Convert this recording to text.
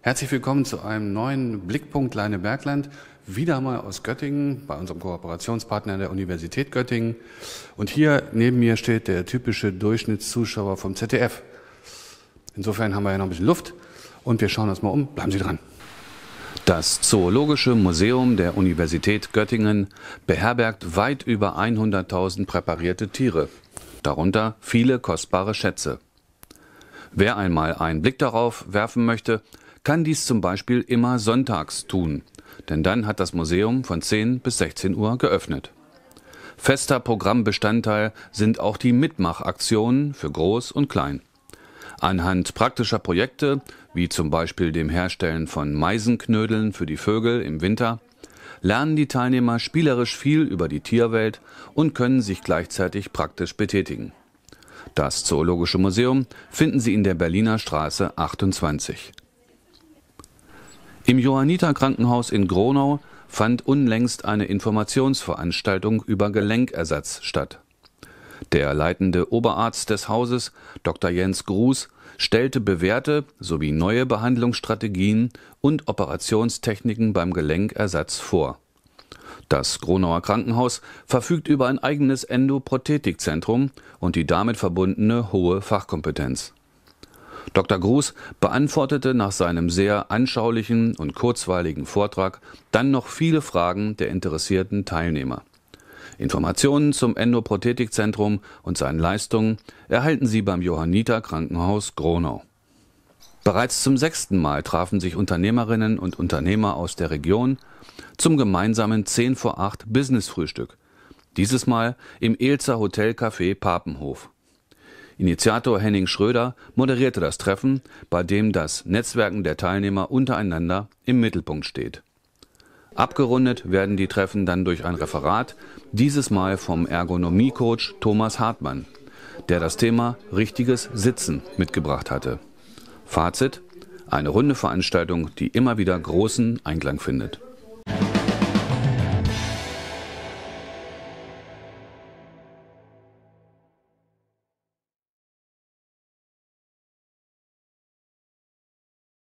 Herzlich willkommen zu einem neuen Blickpunkt Leine Bergland. Wieder mal aus Göttingen bei unserem Kooperationspartner der Universität Göttingen. Und hier neben mir steht der typische Durchschnittszuschauer vom ZDF. Insofern haben wir ja noch ein bisschen Luft und wir schauen uns mal um. Bleiben Sie dran. Das Zoologische Museum der Universität Göttingen beherbergt weit über 100.000 präparierte Tiere, darunter viele kostbare Schätze. Wer einmal einen Blick darauf werfen möchte, kann dies zum Beispiel immer sonntags tun, denn dann hat das Museum von 10 bis 16 Uhr geöffnet. Fester Programmbestandteil sind auch die Mitmachaktionen für Groß und Klein. Anhand praktischer Projekte, wie zum Beispiel dem Herstellen von Meisenknödeln für die Vögel im Winter, lernen die Teilnehmer spielerisch viel über die Tierwelt und können sich gleichzeitig praktisch betätigen. Das Zoologische Museum finden Sie in der Berliner Straße 28. Im Johanniter-Krankenhaus in Gronau fand unlängst eine Informationsveranstaltung über Gelenkersatz statt. Der leitende Oberarzt des Hauses, Dr. Jens Gruß, stellte bewährte sowie neue Behandlungsstrategien und Operationstechniken beim Gelenkersatz vor. Das Gronauer Krankenhaus verfügt über ein eigenes Endoprothetikzentrum und die damit verbundene hohe Fachkompetenz Dr. Gruß beantwortete nach seinem sehr anschaulichen und kurzweiligen Vortrag dann noch viele Fragen der interessierten Teilnehmer. Informationen zum Endoprothetikzentrum und seinen Leistungen erhalten Sie beim Johanniter Krankenhaus Gronau. Bereits zum sechsten Mal trafen sich Unternehmerinnen und Unternehmer aus der Region zum gemeinsamen 10 vor 8 Business-Frühstück. Dieses Mal im Elzer Hotel Café Papenhof. Initiator Henning Schröder moderierte das Treffen, bei dem das Netzwerken der Teilnehmer untereinander im Mittelpunkt steht. Abgerundet werden die Treffen dann durch ein Referat, dieses Mal vom Ergonomie-Coach Thomas Hartmann, der das Thema richtiges Sitzen mitgebracht hatte. Fazit: Eine runde Veranstaltung, die immer wieder großen Einklang findet.